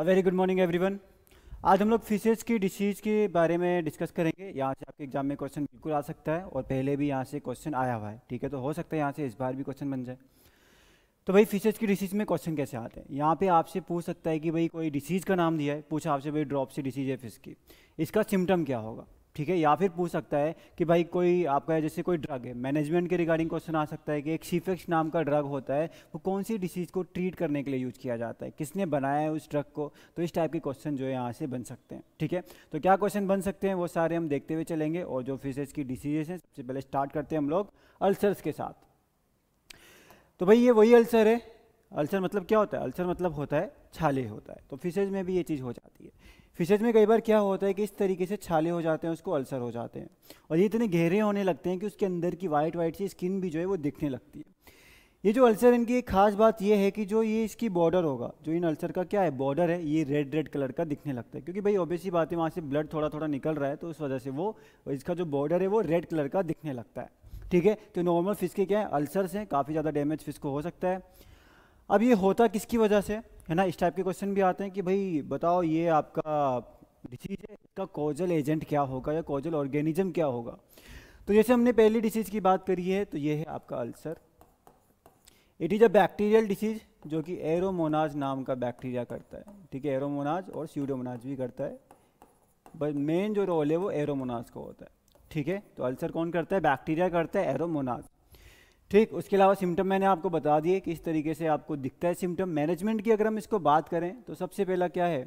अ very good morning everyone आज हम लोग फिशेज की डिसीज़ के बारे में डिस्कस करेंगे यहाँ से आपके एग्जाम में क्वेश्चन बिल्कुल आ सकता है और पहले भी यहाँ से क्वेश्चन आया हुआ है ठीक है तो हो सकता है यहाँ से इस बार भी क्वेश्चन बन जाए तो भाई फिशेज की डिसीज़ में क्वेश्चन कैसे आते हैं यहाँ पे आपसे पूछ सकता है कि भाई कोई डिसीज़ का नाम दिया है पूछा आपसे भाई ड्रॉप सी डिसीज़ है फिश की इसका सिम्टम क्या होगा ठीक है या फिर पूछ सकता है कि भाई कोई आपका जैसे कोई ड्रग है मैनेजमेंट के रिगार्डिंग क्वेश्चन आ सकता है कि एक शीफेक्स नाम का ड्रग होता है वो कौन सी डिसीज़ को ट्रीट करने के लिए यूज़ किया जाता है किसने बनाया है उस ड्रग को तो इस टाइप के क्वेश्चन जो है यहाँ से बन सकते हैं ठीक है तो क्या क्वेश्चन बन सकते हैं वो सारे हम देखते हुए चलेंगे और जो फिजेस की डिसीजेस हैं सबसे पहले स्टार्ट करते हैं हम लोग अल्सर्स के साथ तो भाई ये वही अल्सर है अल्सर मतलब क्या होता है अल्सर मतलब होता है छाले होता है तो फिशेज में भी ये चीज़ हो जाती है फिशेज में कई बार क्या होता है कि इस तरीके से छाले हो जाते हैं उसको अल्सर हो जाते हैं और ये इतने गहरे होने लगते हैं कि उसके अंदर की वाइट वाइट सी स्किन भी जो है वो दिखने लगती है ये जो अल्सर इनकी एक खास बात ये है कि जो ये इसकी बॉर्डर होगा जो इन अल्सर का क्या है बॉर्डर है ये रेड रेड कलर का दिखने लगता है क्योंकि भाई ओबेसी बात है वहाँ से ब्लड थोड़ा थोड़ा निकल रहा है तो उस वजह से वो इसका जो बॉर्डर है वो रेड कलर का दिखने लगता है ठीक है तो नॉर्मल फिश के क्या है अल्सर्स हैं काफ़ी ज़्यादा डैमेज फिश को हो सकता है अब ये होता किसकी वजह से है ना इस टाइप के क्वेश्चन भी आते हैं कि भाई बताओ ये आपका डिसीज है इसका कोजल एजेंट क्या होगा या कोजल ऑर्गेनिज्म क्या होगा तो जैसे हमने पहली डिसीज की बात करी है तो ये है आपका ulcer it is a bacterial disease जो कि एरोमोनाज नाम का बैक्टीरिया करता है ठीक है एरोमोनाज और सीडोमोनाज भी करता है बट मेन जो रोल है वो एरोमोनाज का होता है ठीक है तो अल्सर कौन करता है बैक्टीरिया करता है एरोमोनाज ठीक उसके अलावा सिम्टम मैंने आपको बता दिए किस तरीके से आपको दिखता है सिम्टम मैनेजमेंट की अगर हम इसको बात करें तो सबसे पहला क्या है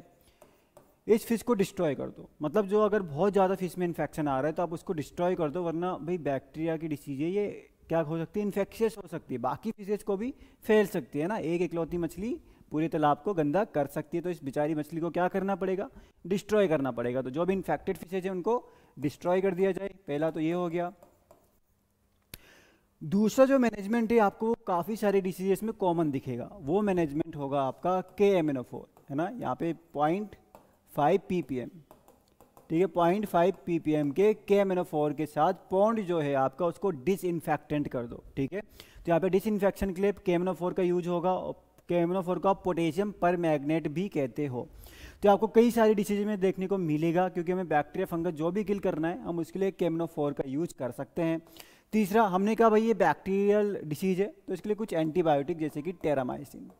इस फिश को डिस्ट्रॉय कर दो मतलब जो अगर बहुत ज़्यादा फिश में इन्फेक्शन आ रहा है तो आप उसको डिस्ट्रॉय कर दो वरना भाई बैक्टीरिया की डिसीज है ये क्या हो सकती है इन्फेक्शियस हो सकती है बाकी फिशेज को भी फैल सकती है ना एक इकलौती मछली पूरे तालाब को गंदा कर सकती है तो इस बेचारी मछली को क्या करना पड़ेगा डिस्ट्रॉय करना पड़ेगा तो जो भी इन्फेक्टेड फिशेज है उनको डिस्ट्रॉय कर दिया जाए पहला तो ये हो गया दूसरा जो मैनेजमेंट है आपको काफ़ी सारे डिसीजेस में कॉमन दिखेगा वो मैनेजमेंट होगा आपका के एम एन ओ है ना यहाँ पे point five P P M ठीक है point five P P M के के एम एन ओ के साथ पॉन्ड जो है आपका उसको डिसइनफेक्टेंट कर दो ठीक है तो यहाँ पे डिसइनफेक्शन के लिए के एम एन ओ का यूज होगा के एम एन ओ को आप पोटेशियम पर मैगनेट भी कहते हो तो आपको कई सारी डिसीजन में देखने को मिलेगा क्योंकि हमें बैक्टीरिया फंगस जो भी किल करना है हम उसके लिए के एम एन ओ का यूज कर सकते हैं तीसरा हमने कहा भाई ये बैक्टीरियल डिसीज है तो इसके लिए कुछ एंटीबायोटिक जैसे कि टेरामाइसिन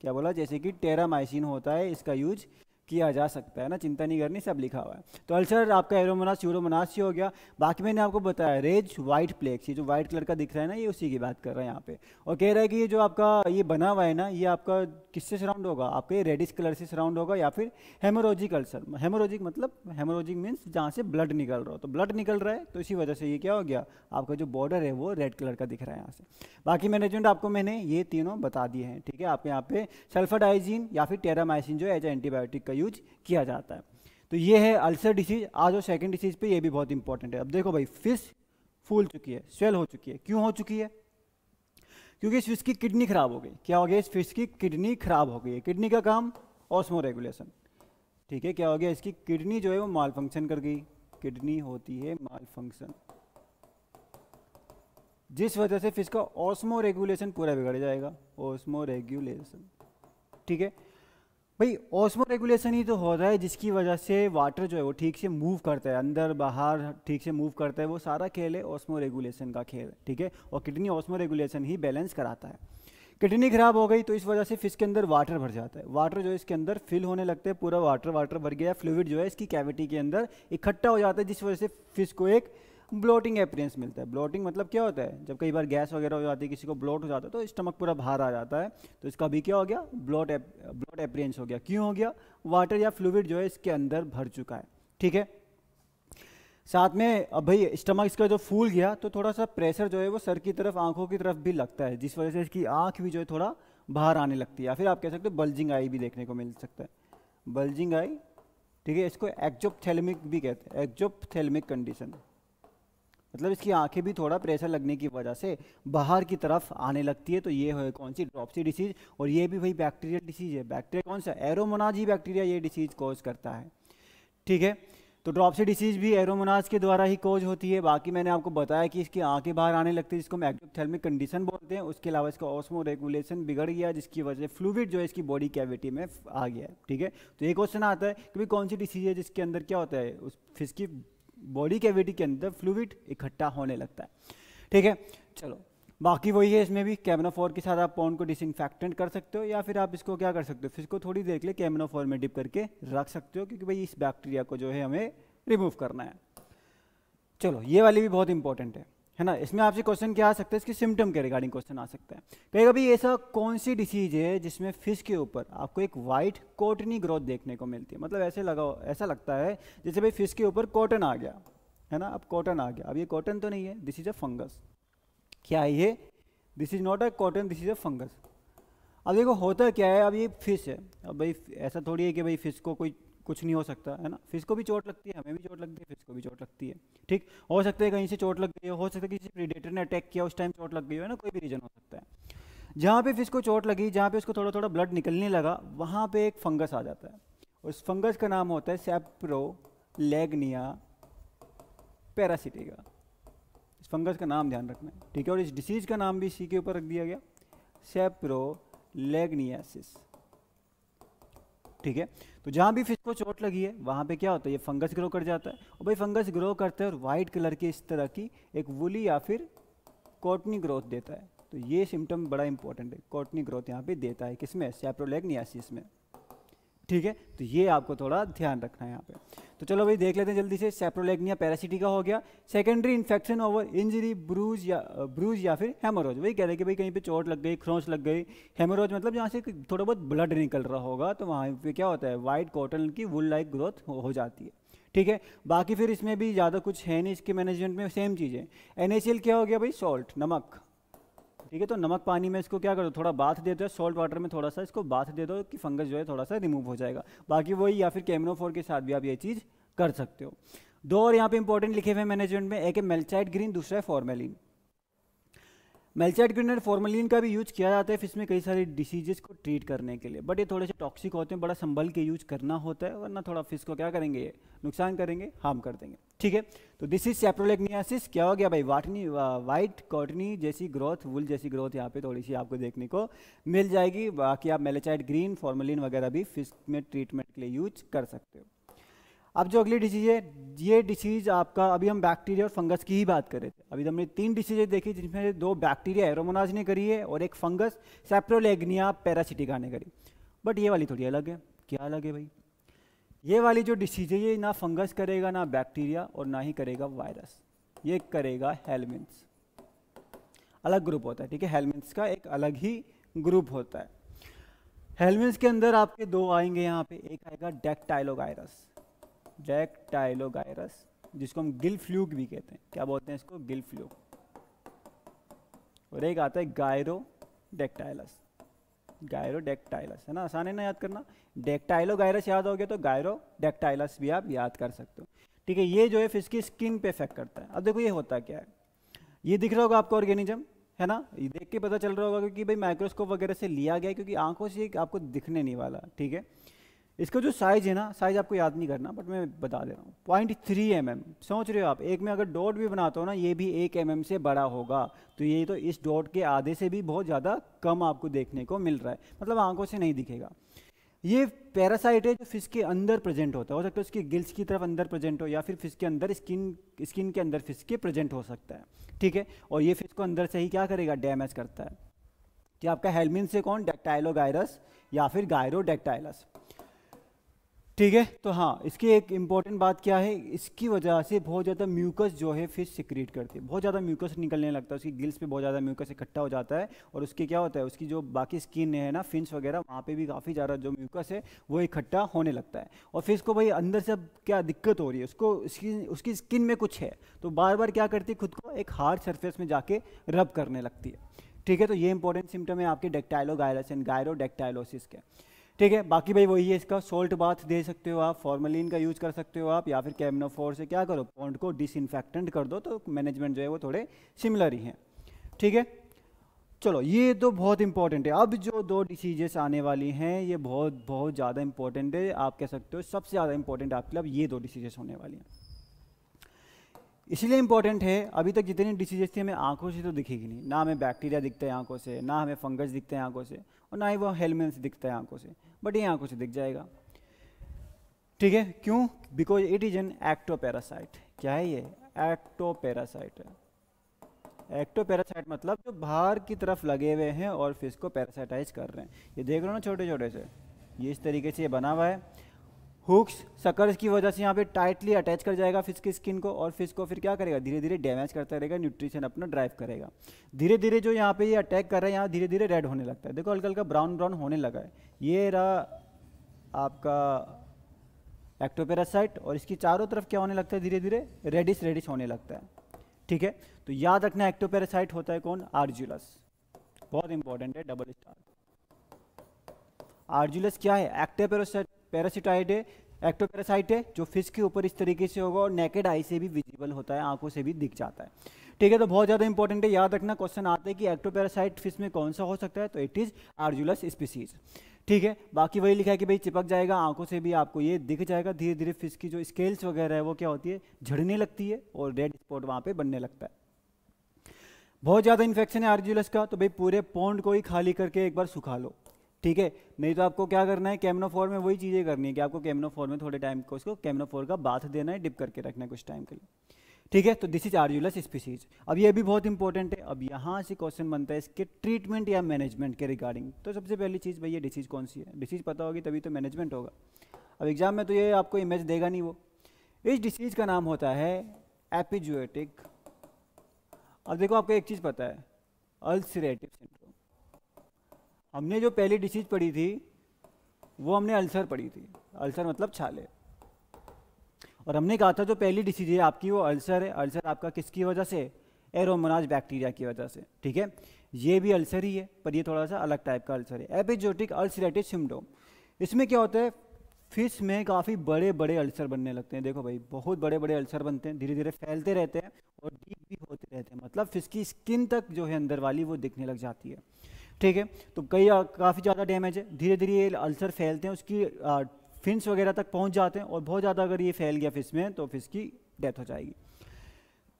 क्या बोला जैसे कि टेरामाइसिन होता है इसका यूज किया जा सकता है ना चिंता नहीं करनी सब लिखा हुआ है तो अल्सर आपका एरोमोनास यूरोमोनास हो गया बाकी मैंने आपको बताया रेज व्हाइट प्लेक्स ये जो व्हाइट कलर का दिख रहा है ना ये उसी की बात कर रहा है यहाँ पे और कह रहा है कि ये जो आपका ये बना हुआ है ना ये आपका किससे सराउंड होगा आपका ये रेडिश कलर से सराउंड होगा या फिर हेमोरोजिक अल्सर हेमोरोजिक मतलब हेमोरोजिक मीन्स जहाँ से ब्लड निकल रहा हो तो ब्लड निकल रहा है तो इसी वजह से ये क्या हो गया आपका जो बॉर्डर है वो रेड कलर का दिख रहा है यहाँ से बाकी मैनेजमेंट आपको मैंने ये तीनों बता दिए हैं ठीक है आपके यहाँ पे सल्फर या फिर टेरामाइसिन जो है एज एंटीबायोटिक का यूज किया जाता है तो ये है अल्सर डिसीज आज और सेकेंड डिसीज पे ये भी बहुत इंपॉर्टेंट है अब देखो भाई फिश फूल चुकी है स्वेल हो चुकी है क्यों हो चुकी है क्योंकि इस फिश की किडनी खराब हो गई क्या हो गया इस फिश की किडनी खराब हो गई है किडनी का काम ऑस्मो रेगुलेशन ठीक है क्या हो गया इसकी किडनी जो है वो माल फंक्शन कर गई किडनी होती है माल फंक्शन जिस वजह से फिश का ऑस्मो रेगुलेशन पूरा बिगड़ जाएगा ऑस्मो रेगुलेशन ठीक है भाई ओस्मो रेगुलेशन ही तो हो रहा है जिसकी वजह से वाटर जो है वो ठीक से मूव करता है अंदर बाहर ठीक से मूव करता है वो सारा खेल है ओस्मो रेगुलेशन का खेल ठीक है और किडनी ओसमो रेगुलेशन ही बैलेंस कराता है किडनी खराब हो गई तो इस वजह से फिश के अंदर वाटर भर जाता है वाटर जो है इसके अंदर फिल होने लगते हैं पूरा वाटर वाटर भर गया फ्लूड जो है इसकी कैविटी के अंदर इकट्ठा हो जाता है जिस वजह से फिश को एक ब्लोटिंग अपीरेंस मिलता है ब्लोटिंग मतलब क्या होता है जब कई बार गैस वगैरह हो जाती है किसी को ब्लोट हो जाता है तो स्टमक पूरा बाहर आ जाता है तो इसका भी क्या हो गया ब्लोट ब्लोट अपीरेंस हो गया क्यों हो गया वाटर या फ्लूड जो है इसके अंदर भर चुका है ठीक है साथ में अब भाई स्टमक इसका जो फूल गया तो थोड़ा सा प्रेशर जो है वो सर की तरफ आंखों की तरफ भी लगता है जिस वजह से इसकी आंख भी जो है थोड़ा बाहर आने लगती है या फिर आप कह सकते हो बल्जिंग आई भी देखने को मिल सकता है बल्जिंग आई ठीक है इसको एक्जोपथेलमिक भी कहते हैं एक्जोपथेलमिक कंडीशन मतलब इसकी आंखें भी थोड़ा प्रेशर लगने की वजह से बाहर की तरफ आने लगती है तो ये है कौन सी ड्रॉपसी डिसीज और ये भी भाई बैक्टीरियल डिसीज है बैक्टीरिया कौन सा एरोमोनाजी बैक्टीरिया ये डिसीज कॉज करता है ठीक है तो ड्रॉपसी डिसीज भी एरोमोनाज के द्वारा ही कॉज होती है बाकी मैंने आपको बताया कि इसकी आंखें बाहर आने लगती है जिसको हम एक्टोथेलमिक कंडीशन बोलते हैं उसके अलावा इसका ऑस्मो रेगुलेशन बिगड़ गया जिसकी वजह से फ्लूविड जो है इसकी बॉडी कैविटी में आ गया है ठीक है तो ये क्वेश्चन आता है कि भाई कौन सी डिसीज है जिसके अंदर क्या होता है उस फिश की बॉडी कैविटी के अंदर फ्लूड इकट्ठा होने लगता है ठीक है चलो बाकी वही है इसमें भी कैमनाफोर के साथ आप पॉन्ड को डिसइनफेक्टेंट कर सकते हो या फिर आप इसको क्या कर सकते हो फिर इसको थोड़ी देर के लिए कैमनाफोर में डिप करके रख सकते हो क्योंकि भाई इस बैक्टीरिया को जो है हमें रिमूव करना है चलो ये वाली भी बहुत इंपॉर्टेंट है है ना इसमें आपसे क्वेश्चन क्या आ सकता है इसके सिम्टम के रिगार्डिंग क्वेश्चन आ सकता है कहेगा भाई ऐसा कौन सी डिसीज है जिसमें फिश के ऊपर आपको एक वाइट कॉटनी ग्रोथ देखने को मिलती है मतलब ऐसे लगा ऐसा लगता है जैसे भाई फिश के ऊपर कॉटन आ गया है ना अब कॉटन आ गया अब ये कॉटन तो नहीं है दिस इज अ फंगस क्या है ये this is not a cotton this is a fungus अब देखो होता क्या है अब ये फिश है अब भाई ऐसा थोड़ी है कि भाई फिश को कोई कुछ नहीं हो सकता है ना फिश को भी चोट लगती है हमें भी चोट लगती है फिश को भी चोट लगती है ठीक हो सकता है कहीं से चोट लग गई हो सकता है किसी प्रीडेटर ने अटैक किया उस टाइम चोट लग गई हो है ना कोई भी रीजन हो सकता है जहाँ पे फिश को चोट लगी जहाँ पे उसको थोड़ा थोड़ा ब्लड निकलने लगा वहाँ पे एक फंगस आ जाता है उस फंगस का नाम होता है सेप्रो लेगनिया पैरासिटिका इस फंगस का नाम ध्यान रखना है ठीक है और इस डिसीज़ का नाम भी इसी के ऊपर रख दिया गया सेप्रो लेगनियासिस ठीक है तो जहाँ भी फिश को चोट लगी है वहाँ पे क्या होता है ये फंगस ग्रो कर जाता है और भाई फंगस ग्रो करते हैं और वाइट कलर की इस तरह की एक वुली या फिर कॉटनी ग्रोथ देता है तो ये सिम्टम बड़ा इंपॉर्टेंट है कॉटनी ग्रोथ यहाँ पे देता है किसमें सैप्रोलेगनियासिस में ठीक है तो ये आपको थोड़ा ध्यान रखना है यहाँ पे तो चलो भाई देख लेते हैं जल्दी से सेप्रोलेग्निया पैरासिटी का हो गया secondary infection over injury bruise या ब्रूज या फिर हेमोरोज वही कह रहे हैं कि भाई कहीं पे चोट लग गई खरोंच लग गई हेमोरोज मतलब जहाँ से थोड़ा बहुत ब्लड निकल रहा होगा तो वहाँ पे क्या होता है वाइट कॉटन की वुल लाइक ग्रोथ हो जाती है ठीक है बाकी फिर इसमें भी ज़्यादा कुछ है नहीं इसके मैनेजमेंट में सेम चीज़ है एन क्या हो गया भाई सॉल्ट नमक ठीक है तो नमक पानी में इसको क्या करो दो थोड़ा बाथ दे दो सॉल्ट वाटर में थोड़ा सा इसको बाथ दे दो कि फंगस जो है थोड़ा सा रिमूव हो जाएगा बाकी वही या फिर कैमनोफोर के साथ भी आप ये चीज़ कर सकते हो दो और यहाँ पे इंपॉर्टेंट लिखे हुए मैनेजमेंट में एक है मेलचाइट ग्रीन दूसरा है फॉर्मेलिन मेलचाइट ग्रीन और फॉर्मेलिन का भी यूज किया जाता है फिर में कई सारी डिसीजेस को ट्रीट करने के लिए बट ये थोड़े से टॉक्सिक होते हैं बड़ा संभल के यूज करना होता है वरना थोड़ा फिश को क्या करेंगे नुकसान करेंगे हार्म कर देंगे ठीक है तो दिस इज सेप्रोलेग्नियासिस क्या हो गया भाई वाटनी वाइट कॉटनी जैसी ग्रोथ वुल जैसी ग्रोथ यहाँ पे थोड़ी सी आपको देखने को मिल जाएगी बाकी आप मेलेचाइड ग्रीन फॉर्मोलिन वगैरह भी फिश में ट्रीटमेंट के लिए यूज कर सकते हो अब जो अगली डिसीज है ये डिसीज आपका अभी हम बैक्टीरिया और फंगस की ही बात कर रहे थे अभी तो हमने तीन डिसीजें देखी जिसमें दो बैक्टीरिया एरोमोनाज ने करी है और एक फंगस सेप्रोलेग्निया पैरासिटिका ने करी बट ये वाली थोड़ी अलग है क्या अलग है भाई ये वाली जो डिसीज है ये ना फंगस करेगा ना बैक्टीरिया और ना ही करेगा वायरस ये करेगा हेलमिन्स अलग ग्रुप होता है ठीक है हेलमिन्स का एक अलग ही ग्रुप होता है हेलमिन्स के अंदर आपके दो आएंगे यहाँ पे एक आएगा डेक्टाइलोगायरस डेक्टाइलोगायरस जिसको हम गिल फ्लूक भी कहते हैं क्या बोलते हैं इसको गिल फ्लूक और एक आता है गायरो डेक्टाइलस गायरोडेक्टाइलस है ना आसान है ना याद करना डेक्टाइलो गायरस याद हो गया तो गायरोडेक्टाइलस भी आप याद कर सकते हो ठीक है ये जो है फिश की स्किन पे इफेक्ट करता है अब देखो ये होता क्या है ये दिख रहा होगा आपको ऑर्गेनिज्म है ना ये देख के पता चल रहा होगा क्योंकि भाई माइक्रोस्कोप वगैरह से लिया गया क्योंकि आंखों से आपको दिखने नहीं वाला ठीक है इसका जो साइज है ना साइज आपको याद नहीं करना बट मैं बता दे रहा हूँ पॉइंट थ्री एम एम सोच रहे हो आप एक में अगर डॉट भी बनाता हो ना ये भी एक एम mm से बड़ा होगा तो ये तो इस डॉट के आधे से भी बहुत ज़्यादा कम आपको देखने को मिल रहा है मतलब आंखों से नहीं दिखेगा ये पैरासाइट है जो फिश के अंदर प्रेजेंट होता है हो सकता है उसकी गिल्स की तरफ अंदर प्रेजेंट हो या फिर फिश के अंदर स्किन स्किन के अंदर फिश के प्रेजेंट हो सकता है ठीक है और ये फिश को अंदर से ही क्या करेगा डैमेज करता है कि आपका हेलमिन से कौन डेक्टाइलोगायरस या फिर गायरोडेक्टाइलस ठीक है तो हाँ इसकी एक इम्पॉर्टेंट बात क्या है इसकी वजह से बहुत ज़्यादा म्यूकस जो है फिश सिक्रीट करती है बहुत ज़्यादा म्यूकस निकलने लगता है उसकी गिल्स पे बहुत ज़्यादा म्यूकस इकट्ठा हो जाता है और उसके क्या होता है उसकी जो बाकी स्किन है ना फिंस वगैरह वहाँ पे भी काफ़ी ज़्यादा जो म्यूकस है वो इकट्ठा होने लगता है और फिश को भाई अंदर से अब क्या दिक्कत हो रही है उसको स्किन उसकी स्किन में कुछ है तो बार बार क्या करती है खुद को एक हार्ड सर्फेस में जाके रब करने लगती है ठीक है तो ये इंपॉर्टेंट सिम्टम है आपके dactylogyrus and gyrodactylosis के ठीक है बाकी भाई वही है इसका सोल्ट बाथ दे सकते हो आप फॉर्मलिन का यूज कर सकते हो आप या फिर कैमनोफोर से क्या करो पॉन्ड को डिसइनफेक्टेंट कर दो तो मैनेजमेंट जो है वो थोड़े सिमिलर ही हैं ठीक है चलो ये तो बहुत इंपॉर्टेंट है अब जो दो डिसीजेस आने वाली हैं ये बहुत बहुत ज़्यादा इंपॉर्टेंट है आप कह सकते हो सबसे ज़्यादा इंपॉर्टेंट आपके लिए अब ये दो डिसीजेस होने वाली हैं इसलिए इंपॉर्टेंट है अभी तक जितनी डिसीजेस थी हमें आंखों से तो दिखेगी नहीं ना हमें बैक्टीरिया दिखता है आंखों से ना हमें फंगस दिखते हैं आंखों से और ना ही वो हेलमेंट्स दिखता है आंखों से बट ये आंखों से दिख जाएगा ठीक है क्यों because it is an ectoparasite क्या है ये एक्टो पैरासाइट एक्टो पैरासाइट मतलब जो बाहर की तरफ लगे हुए हैं और फिश को पैरासाइटाइज कर रहे हैं ये देख रहे हो ना छोटे छोटे से ये इस तरीके से ये बना हुआ है हुक्स सकर्स की वजह से यहाँ पे टाइटली अटैच कर जाएगा फिश की स्किन को और फिश को फिर क्या करेगा धीरे धीरे डैमेज करता रहेगा न्यूट्रिशन अपना ड्राइव करेगा धीरे धीरे जो यहाँ पे ये यह अटैक कर रहा है यहाँ धीरे धीरे रेड होने लगता है देखो हल्का हल्का ब्राउन ब्राउन होने लगा है ये रहा आपका एक्टोपेरासाइट और इसकी चारों तरफ क्या होने लगता है धीरे धीरे रेडिश रेडिश होने लगता है ठीक है तो याद रखना एक्टोपेरासाइट होता है कौन आर्जुलस बहुत इंपॉर्टेंट है डबल स्टार आर्जुलस क्या है एक्टोपेरासाइट पैरासिटाइड है है जो फिश के ऊपर इस तरीके से होगा और नेकेड आई से भी विजिबल होता है आंखों से भी दिख जाता है ठीक है तो बहुत ज़्यादा इंपॉर्टेंट है याद रखना क्वेश्चन आता है कि एक्टोपैरासाइट फिश में कौन सा हो सकता है तो इट इज़ आर्जुलस स्पीसीज़ ठीक है बाकी वही लिखा है कि भाई चिपक जाएगा आंखों से भी आपको ये दिख जाएगा धीरे धीरे फिश की जो स्केल्स वगैरह है वो क्या होती है झड़ने लगती है और रेड स्पॉट वहाँ पे बनने लगता है बहुत ज़्यादा इन्फेक्शन है आर्जुलस का तो भाई पूरे पौंड को ही खाली करके एक बार सुखा लो ठीक है नहीं तो आपको क्या करना है कैमनोफोर में वही चीज़ें करनी है कि आपको कैमनोफोर में थोड़े टाइम को उसको कैमनोफोर का बाथ देना है डिप करके रखना है कुछ टाइम के लिए ठीक है तो दिस इज आर्जुलस स्पीसीज अब ये भी बहुत इंपॉर्टेंट है अब यहाँ से क्वेश्चन बनता है इसके ट्रीटमेंट या मैनेजमेंट के रिगार्डिंग तो सबसे पहली चीज़ भाई ये डिसीज़ कौन सी है डिसीज़ पता होगी तभी तो मैनेजमेंट होगा अब एग्ज़ाम में तो ये आपको इमेज देगा नहीं वो इस डिसीज़ का नाम होता है एपिजुएटिक अब देखो आपको एक चीज़ पता है अल्सरेटिव सिंड्रोम हमने जो पहली डिसीज पढ़ी थी वो हमने अल्सर पढ़ी थी अल्सर मतलब छाले और हमने कहा था जो पहली डिसीज है आपकी वो अल्सर है अल्सर आपका किसकी वजह से एरोमोनाज बैक्टीरिया की वजह से ठीक है ये भी अल्सर ही है पर ये थोड़ा सा अलग टाइप का अल्सर है एपिजोटिक अल्सरेटिव सिम्डोम इसमें क्या होता है फिश में काफ़ी बड़े बड़े अल्सर बनने लगते हैं देखो भाई बहुत बड़े बड़े अल्सर बनते हैं धीरे धीरे फैलते रहते हैं और डीप भी होते रहते हैं मतलब फिश की स्किन तक जो है अंदर वाली वो दिखने लग जाती है ठीक है तो कई काफ़ी ज़्यादा डैमेज है धीरे धीरे ये अल्सर फैलते हैं उसकी फिंस वगैरह तक पहुंच जाते हैं और बहुत ज़्यादा अगर ये फैल गया फिश में तो फिश की डेथ हो जाएगी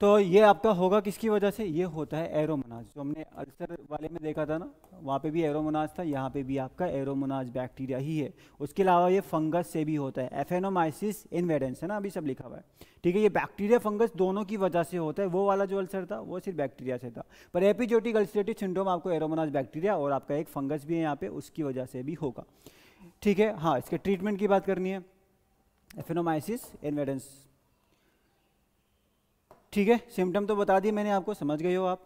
तो ये आपका होगा किसकी वजह से ये होता है एरोमोनाज जो हमने अल्सर वाले में देखा था ना वहाँ पे भी एरोमोनाज था यहाँ पे भी आपका एरोमोनाज बैक्टीरिया ही है उसके अलावा ये फंगस से भी होता है एफेनोमाइसिस इन्वेडेंस है ना अभी सब लिखा हुआ है ठीक है ये बैक्टीरिया फंगस दोनों की वजह से होता है वो वाला जो अल्सर था वो सिर्फ बैक्टीरिया से था पर एपिजोटिक अल्सरेटिव सिंड्रोम आपको एरोमोनाज बैक्टीरिया और आपका एक फंगस भी है यहाँ पे उसकी वजह से भी होगा ठीक है हाँ इसके ट्रीटमेंट की बात करनी है एफेनोमाइसिस इन्वेडेंस ठीक है सिम्टम तो बता दिए मैंने आपको समझ गए हो आप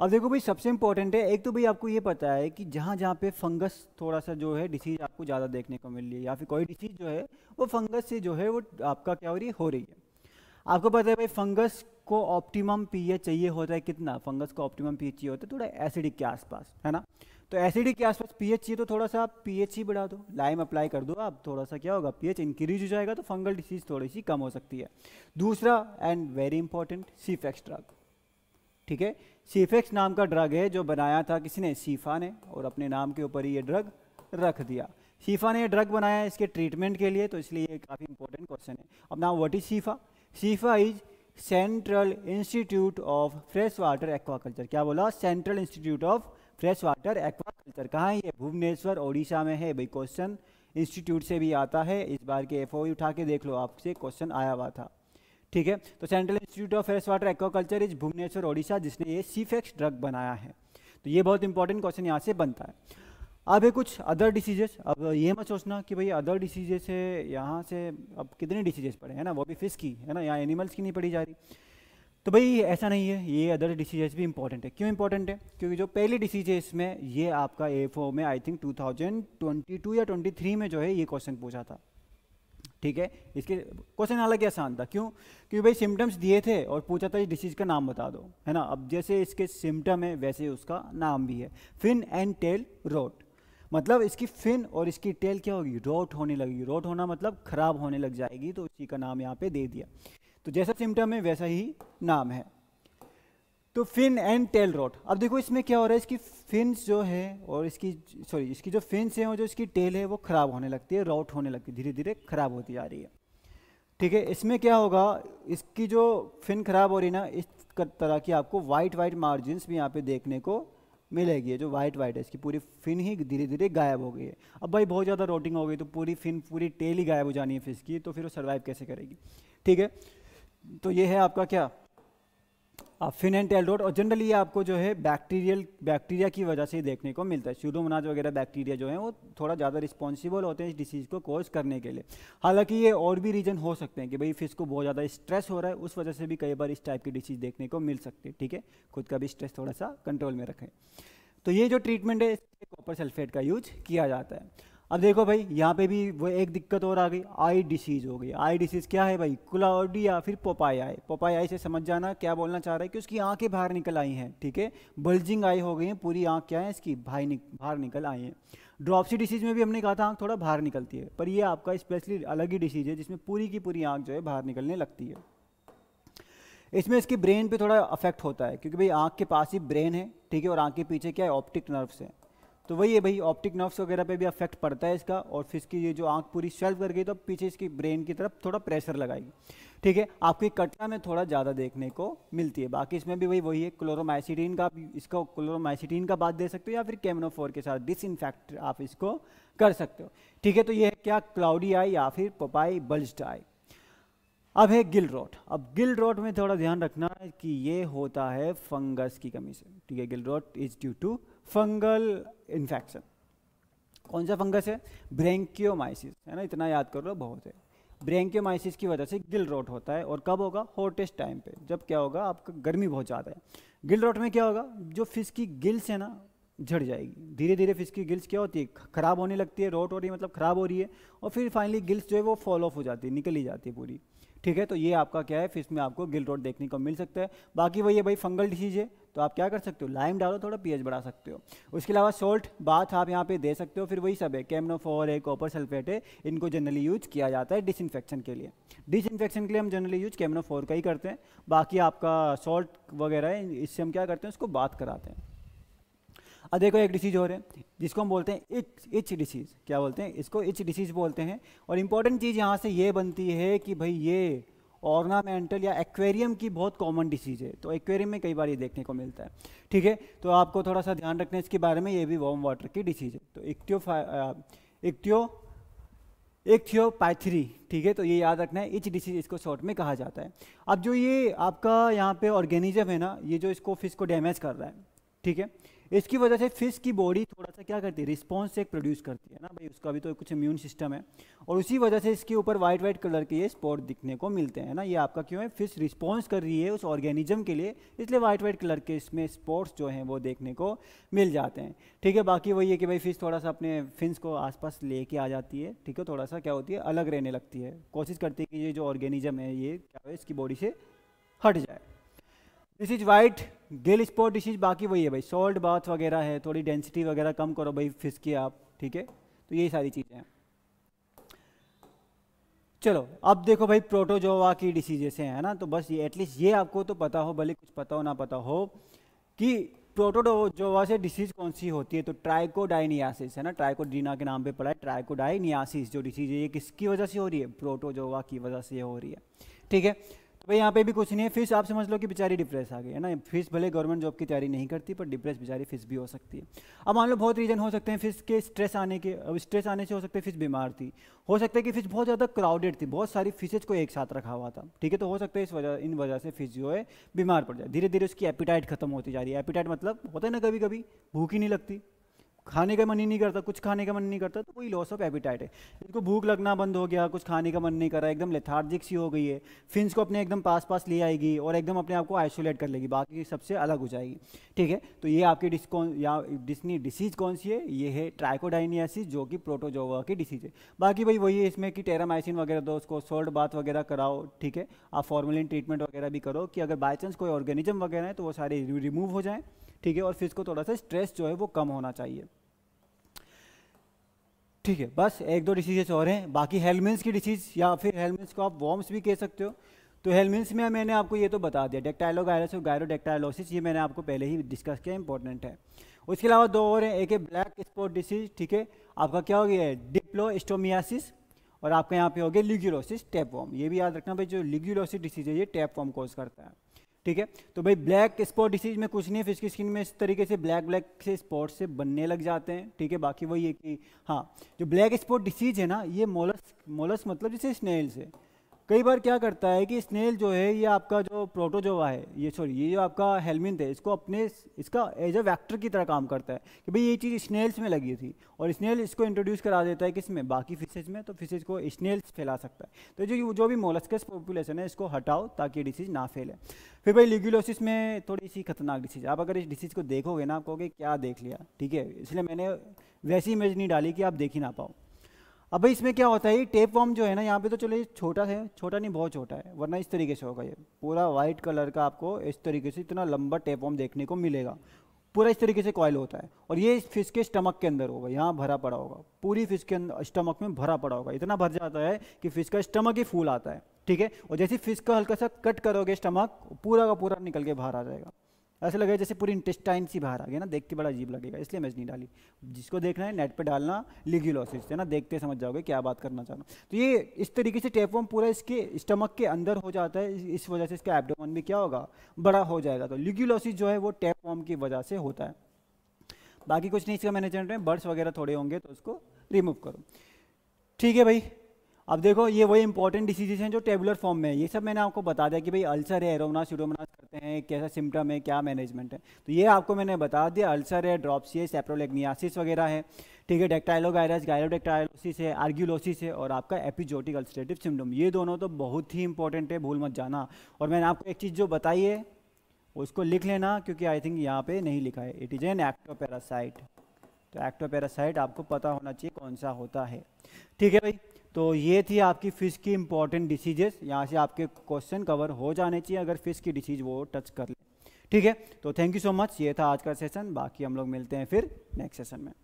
अब देखो भाई सबसे इम्पोर्टेंट है एक तो भाई आपको ये पता है कि जहाँ जहाँ पे फंगस थोड़ा सा जो है डिसीज आपको ज़्यादा देखने को मिल रही है या फिर कोई डिसीज जो है वो फंगस से जो है वो आपका क्या हो रही है हो रही है आपको पता है भाई फंगस को ऑप्टिमम पीएच चाहिए होता है कितना फंगस को ऑप्टिमम पीएच चाहिए होता है थोड़ा एसिडिक के आसपास है ना तो एसिडिक के आसपास पीएच चाहिए तो थोड़ा सा आप पीएच ही बढ़ा दो लाइम अप्लाई कर दो आप थोड़ा सा क्या होगा पीएच इंक्रीज हो जाएगा तो फंगल डिसीज थोड़ी सी कम हो सकती है दूसरा and very important CIFAX drug ठीक है सीफेक्स नाम का ड्रग है जो बनाया था किसी ने सीफा ने और अपने नाम के ऊपर ही ये ड्रग रख दिया सीफा ने ड्रग बनाया इसके ट्रीटमेंट के लिए तो इसलिए ये काफ़ी इंपॉर्टेंट क्वेश्चन है अब नाम what is CIFA CIFA is Central Institute of Freshwater Aquaculture क्या बोला Central Institute of Freshwater Aquaculture कहाँ है ये भुवनेश्वर ओडिशा में है भाई क्वेश्चन इंस्टीट्यूट से भी आता है इस बार के एफ e उठा के देख लो आपसे क्वेश्चन आया हुआ था ठीक है तो Central Institute of Freshwater Aquaculture is Bhubaneswar Odisha जिसने ये सीफेक्स ड्रग बनाया है तो ये बहुत इंपॉर्टेंट क्वेश्चन यहाँ से बनता है अब है कुछ अदर डिसीजेज अब ये मत सोचना कि भाई अदर डिसीजेस है यहाँ से अब कितने डिसीजेस पड़े हैं ना वो भी फिश की है ना यहाँ एनिमल्स की नहीं पड़ी जा रही तो भाई ऐसा नहीं है ये अदर डिसीजेस भी इंपॉर्टेंट है क्यों इंपॉर्टेंट है क्योंकि जो पहली डिसीज है इसमें ये आपका ए में आई थिंक टू या ट्वेंटी में जो है ये क्वेश्चन पूछा था ठीक है इसके क्वेश्चन हालांकि आसान था क्यों क्योंकि भाई सिम्टम्स दिए थे और पूछा था इस डिसीज़ का नाम बता दो है ना अब जैसे इसके सिम्टम है वैसे उसका नाम भी है फिन एंड टेल रोट मतलब इसकी फिन और इसकी टेल क्या होगी रोट होने लगेगी रोट होना मतलब खराब होने लग जाएगी तो इसी का नाम यहाँ पे दे दिया तो जैसा सिम्टम है वैसा ही नाम है तो फिन एंड टेल रोट अब देखो इसमें क्या हो रहा है इसकी फिन्स जो है और इसकी सॉरी इसकी जो फिन्स है और जो इसकी टेल है वो खराब होने लगती है रोट होने लगती है धीरे धीरे खराब होती जा रही है ठीक है इसमें क्या होगा इसकी जो फिन खराब हो रही है ना इस तरह की आपको वाइट वाइट मार्जिन भी यहाँ पे देखने को मिलेगी जो वाइट वाइट है इसकी पूरी फिन ही धीरे धीरे गायब हो गई है अब भाई बहुत ज़्यादा रोटिंग हो गई तो पूरी फिन पूरी टेल ही गायब हो जानी है फिश की तो फिर वो सर्वाइव कैसे करेगी ठीक है तो ये है आपका क्या फिन एंड और जनरली ये आपको जो है बैक्टीरियल बैक्टीरिया की वजह से ही देखने को मिलता है स्यूडोमोनाज वगैरह बैक्टीरिया जो है वो थोड़ा ज़्यादा रिस्पॉन्सिबल होते हैं इस डिसीज़ को कोज करने के लिए हालांकि ये और भी रीज़न हो सकते हैं कि भाई फिश को बहुत ज़्यादा स्ट्रेस हो रहा है उस वजह से भी कई बार इस टाइप की डिसीज़ देखने को मिल सकती है ठीक है खुद का भी स्ट्रेस थोड़ा सा कंट्रोल में रखें तो ये जो ट्रीटमेंट है कॉपर सल्फेट का यूज किया जाता है अब देखो भाई यहाँ पे भी वो एक दिक्कत और आ गई आई डिसीज़ हो गई आई डिसीज़ क्या है भाई क्लाउडिया फिर पोपाई आई पोपाई आई से समझ जाना क्या बोलना चाह रहा है कि उसकी आंखें बाहर निकल आई हैं ठीक है बल्जिंग आई हो गई हैं पूरी आँख क्या है इसकी भाई निक, बाहर निकल आई हैं ड्रॉपसी डिसीज़ में भी हमने कहा था आँख थोड़ा बाहर निकलती है पर यह आपका स्पेशली अलग ही डिसीज़ है जिसमें पूरी की पूरी आँख जो है बाहर निकलने लगती है इसमें इसकी ब्रेन पे थोड़ा अफेक्ट होता है क्योंकि भाई आँख के पास ही ब्रेन है ठीक है और आँख के पीछे क्या है ऑप्टिक नर्व्स हैं तो वही है भाई ऑप्टिक नर्व्स वगैरह पे भी अफेक्ट पड़ता है इसका और फिर इसकी ये जो आंख पूरी शेल्फ कर गई तो पीछे इसकी ब्रेन की तरफ थोड़ा प्रेशर लगाएगी ठीक है आपकी कटरा में थोड़ा ज़्यादा देखने को मिलती है बाकी इसमें भी वही वही है क्लोरोमाइसिटीन का इसको क्लोरोमाइसिटीन का बात दे सकते हो या फिर कैमनोफोर के साथ डिसइनफेक्ट आप इसको कर सकते हो ठीक है तो ये है क्या क्लाउडी आई या फिर पपाई बल्ज आई अब है गिल रोट अब गिल रोट में थोड़ा ध्यान रखना है कि ये होता है फंगस की कमी से ठीक है gill rot is due to fungal infection कौन सा फंगस है ब्रेंकियोमाइसिस है ना इतना याद कर लो बहुत है ब्रेंकियोमाइसिस की वजह से गिल रोट होता है और कब होगा हॉटेस्ट टाइम पे जब क्या होगा आपका गर्मी बहुत ज़्यादा है गिल रोट में क्या होगा जो फिश की गिल्स है ना झड़ जाएगी धीरे धीरे फिश की गिल्स क्या होती है ख़राब होने लगती है रोट हो रही है मतलब ख़राब हो रही है और फिर फाइनली गिल्स जो है वो फॉल ऑफ हो जाती है निकल ही जाती है पूरी ठीक है तो ये आपका क्या है फिश में आपको गिल रोट देखने को मिल सकता है बाकी वही है भाई फंगल डिसीज है तो आप क्या कर सकते हो लाइम डालो थोड़ा पीएच बढ़ा सकते हो उसके अलावा सोल्ट बाथ आप यहाँ पे दे सकते हो फिर वही सब है कैमनोफोर है कॉपर सल्फेट है इनको जनरली यूज किया जाता है डिसइनफेक्शन के लिए डिसइनफेक्शन के लिए हम जनरली यूज कैमनोफोर का ही करते हैं बाकी आपका सॉल्ट वगैरह है इससे हम क्या करते हैं उसको बात कराते हैं अब देखो एक डिसीज़ हो रहे है जिसको हम बोलते हैं इच इच डिसीज़ क्या बोलते हैं इसको इच डिसीज़ बोलते हैं और इंपॉर्टेंट चीज़ यहाँ से ये बनती है कि भाई ये ऑर्नामेंटल या एक्वेरियम की बहुत कॉमन डिसीज है तो एक्वेरियम में कई बार ये देखने को मिलता है ठीक है तो आपको थोड़ा सा ध्यान रखना है इसके बारे में ये भी वार्म वाटर की डिसीज है तो इक्टियो इक्टियो पैथरी ठीक है तो ये याद रखना है इच डिसीज इसको शॉर्ट में कहा जाता है अब जो ये आपका यहाँ पे ऑर्गेनिज्म है ना ये जो इसको फिश को डैमेज कर रहा है ठीक है इसकी वजह से फिश की बॉडी थोड़ा सा क्या करती है रिस्पॉन्स एक प्रोड्यूस करती है ना भाई उसका भी तो कुछ इम्यून सिस्टम है और उसी वजह से इसके ऊपर वाइट वाइट कलर के ये स्पॉट दिखने को मिलते हैं ना ये आपका क्यों है फिश रिस्पॉन्स कर रही है उस ऑर्गेनिज्म के लिए इसलिए वाइट वाइट कलर के इसमें स्पॉट्स जो हैं वो देखने को मिल जाते हैं ठीक है बाकी वही है कि भाई फिश थोड़ा सा अपने फिंस को आसपास लेके आ जाती है ठीक है थोड़ा सा क्या होती है अलग रहने लगती है कोशिश करती है कि ये जो ऑर्गेनिज्म है ये क्या है इसकी बॉडी से हट जाए this is white gill spot disease बाकी वही है भाई सॉल्ट बाथ वगैरह है थोड़ी डेंसिटी वगैरह कम करो भाई फिश की आप ठीक है तो यही सारी चीज़ें हैं चलो अब देखो भाई प्रोटोजोवा की डिसीजेस हैं ना तो बस ये एटलीस्ट ये आपको तो पता हो भले कुछ पता हो ना पता हो कि प्रोटोजोवा से डिसीज कौन सी होती है तो ट्राइकोडाइनियासिस है ना ट्राइकोडीना के नाम पे पड़ा है ट्राइकोडाइनियासिस जो डिसीज है ये किसकी वजह से हो रही है प्रोटोजोवा की वजह से हो रही है ठीक है तो भाई यहाँ पे भी कुछ नहीं है फिश आप समझ लो कि बेचारी डिप्रेस आ गई है ना फिश भले गवर्नमेंट जॉब की तैयारी नहीं करती पर डिप्रेस बेचारी फिश भी हो सकती है अब मान लो बहुत रीजन हो सकते हैं फिश के स्ट्रेस आने के अब स्ट्रेस आने से हो सकते हैं बीमार थी हो सकता है कि फिर बहुत ज़्यादा क्राउडेड थी बहुत सारी फिशेज को एक साथ रखा हुआ था ठीक है तो हो सकता है इस वजह इन वजह से फिश जो है बीमार पड़ जाए धीरे धीरे उसकी एपिटाइट खत्म होती जा रही है एपिटाइट मतलब होता है ना कभी कभी भूख ही नहीं लगती खाने का मन ही नहीं करता कुछ खाने का मन नहीं करता तो वही लॉस ऑफ एपिटाइट है इनको भूख लगना बंद हो गया कुछ खाने का मन नहीं कर रहा एकदम लेथार्जिक सी हो गई है फिंस को अपने एकदम पास पास ले आएगी और एकदम अपने आप को आइसोलेट कर लेगी बाकी सबसे अलग हो जाएगी ठीक है तो ये आपकी डिस्कॉन या डिस्नी डिसीज़ कौन सी है ये है ट्राइकोडाइनियासिस जो कि प्रोटोजोवा की डिसीज़ है बाकी भाई वही है इसमें कि टेरामाइसिन वगैरह दो उसको सोल्ट बात वगैरह कराओ ठीक है आप फॉर्मोलिन ट्रीटमेंट वगैरह भी करो कि अगर बाई चांस कोई ऑर्गेनिज्म वगैरह है तो वो सारे रिमूव हो जाएँ ठीक है और फिश को थोड़ा सा स्ट्रेस जो है वो कम होना चाहिए ठीक है बस एक दो डिसीजेस और हैं बाकी हेलमिन्स की डिसीज या फिर हेलमिन्स को आप वॉर्म्स भी कह सकते हो तो हेलमिन्स में मैंने आपको ये तो बता दिया डेक्टाइलोगायरस और गायरोडेक्टाइलोसिस ये मैंने आपको पहले ही डिस्कस किया इंपॉर्टेंट है उसके अलावा दो और हैं एक है ब्लैक स्पॉट डिसीज ठीक है आपका क्या हो गया है डिप्लोस्टोमियासिस और आपका यहाँ पे हो गया लिग्यूलोसिस टैप वॉर्म ये भी याद रखना भाई जो लिग्यूलोसिस डिसीज है ये टैप वॉर्म कॉज करता है ठीक है तो भाई ब्लैक स्पॉट डिसीज में कुछ नहीं है फिश की स्किन में इस तरीके से ब्लैक ब्लैक से स्पॉट से बनने लग जाते हैं ठीक है बाकी वही है कि हाँ जो ब्लैक स्पॉट डिसीज है ना ये मोलस मोलस मतलब जैसे स्नेल्स है कई बार क्या करता है कि स्नेल जो है ये आपका जो प्रोटोजोवा है ये सॉरी ये जो आपका हेलमिन है इसको अपने इसका एज अ वैक्टर की तरह काम करता है कि भाई ये चीज़ स्नेल्स में लगी थी और स्नेल इसको इंट्रोड्यूस करा देता है किस में बाकी फिशेज में तो फिशेज को स्नेल्स फैला सकता है तो जो जो भी मोलस्कस पॉपुलेशन है इसको हटाओ ताकि ये डिसीज़ ना फैले फिर भाई लिग्यूलोसिस में थोड़ी सी खतरनाक डिसीज़ आप अगर इस डिसीज़ को देखोगे ना आप कहोगे क्या देख लिया ठीक है इसलिए मैंने वैसी इमेज नहीं डाली कि आप देख ही ना पाओ अब भाई इसमें क्या होता है ये टेप वॉम जो है ना यहाँ पे तो चलो ये छोटा है छोटा नहीं बहुत छोटा है वरना इस तरीके से होगा ये पूरा वाइट कलर का आपको इस तरीके से इतना लंबा टेप वॉम देखने को मिलेगा पूरा इस तरीके से कॉयल होता है और ये इस फिश के स्टमक के अंदर होगा यहाँ भरा पड़ा होगा पूरी फिश के अंदर स्टमक में भरा पड़ा होगा इतना भर जाता है कि फिश का स्टमक ही फूल आता है ठीक है और जैसे फिश का हल्का सा कट करोगे स्टमक पूरा का पूरा निकल के बाहर आ जाएगा ऐसा लगेगा जैसे पूरी इंटेस्टाइन सी बाहर आ गया ना देख के बड़ा अजीब लगेगा इसलिए मैच नहीं डाली जिसको देखना है नेट पर डालना लीगी लॉसेज है ना देखते समझ जाओगे क्या बात करना चाह रहा हूँ तो ये इस तरीके से टेपवर्म पूरा इसके स्टमक के अंदर हो जाता है इस वजह से इसका एपडोमन भी क्या होगा बड़ा हो जाएगा तो लिग्यूलॉसिस जो है वो टेपवर्म की वजह से होता है बाकी कुछ नहीं इसका मैनेजमेंट में बर्ड्स वगैरह थोड़े होंगे तो उसको रिमूव करो ठीक है भाई अब देखो ये वही इंपॉर्टेंट डिसीजेज हैं जो टेबुलर फॉर्म में है ये सब मैंने आपको बता दिया कि भाई अल्सर है एरोमनास सीरोमनास करते हैं कैसा सिम्टम है क्या मैनेजमेंट है तो ये आपको मैंने बता दिया अल्सर है ड्रॉप्सी है सेप्रोलेग्नियासिस वगैरह है ठीक है डेक्टाइलोगायरस गायरोडेक्टाइलोसिस है आर्ग्यूलोसिस है और आपका एपिजोटिक अल्सरेटिव सिम्टम ये दोनों तो बहुत ही इंपॉर्टेंट है भूल मत जाना और मैंने आपको एक चीज़ जो बताई है उसको लिख लेना क्योंकि आई थिंक यहाँ पर नहीं लिखा है इट इज़ एन एक्टोपेरासाइट तो एक्टोपेरासाइट आपको पता होना चाहिए कौन सा होता है ठीक है भाई तो ये थी आपकी फ़िश की इंपॉर्टेंट डिसीजेस यहाँ से आपके क्वेश्चन कवर हो जाने चाहिए अगर फ़िश की डिसीज वो टच कर ले ठीक है तो थैंक यू सो मच ये था आज का सेशन बाकी हम लोग मिलते हैं फिर नेक्स्ट सेशन में